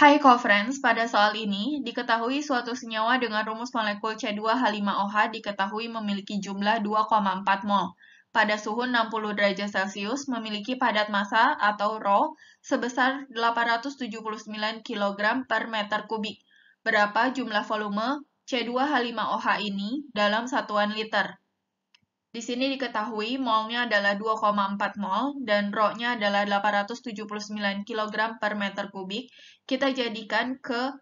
Hai friends, pada soal ini diketahui suatu senyawa dengan rumus molekul C2H5OH diketahui memiliki jumlah 2,4 mol. Pada suhu 60 derajat Celcius memiliki padat massa atau rho sebesar 879 kg per meter kubik. Berapa jumlah volume C2H5OH ini dalam satuan liter? Di sini diketahui molnya adalah 2,4 mol dan rho-nya adalah 879 kg per meter kubik. Kita jadikan ke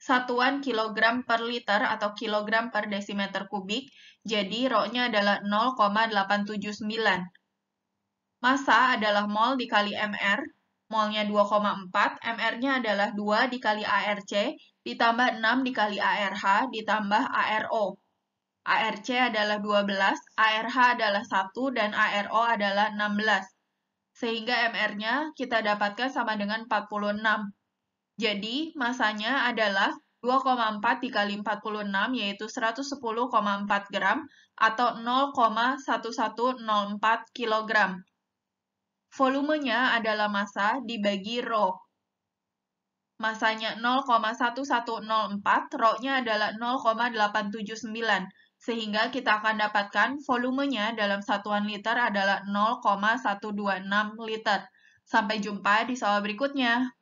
satuan kilogram per liter atau kilogram per desimeter kubik. Jadi rho-nya adalah 0,879. Massa adalah mol dikali MR. Molnya 2,4, MR-nya adalah 2 dikali ARC, ditambah 6 dikali ARH, ditambah ARO. ARC adalah 12, ARH adalah 1, dan ARO adalah 16. Sehingga MR-nya kita dapatkan sama dengan 46. Jadi, masanya adalah 2,4 dikali 46 yaitu 110,4 gram atau 0,1104 kg. Volumenya adalah massa dibagi rho. Masanya 0,1104, rho-nya adalah 0,879 sehingga kita akan dapatkan volumenya dalam satuan liter adalah 0,126 liter. Sampai jumpa di soal berikutnya.